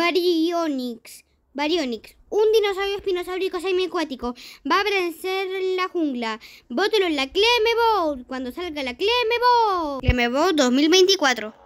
Baryonyx. Baryonyx, un dinosaurio espinosáurico semiacuático, va a vencer la jungla. Vótelo en la Clemebot cuando salga la dos mil 2024.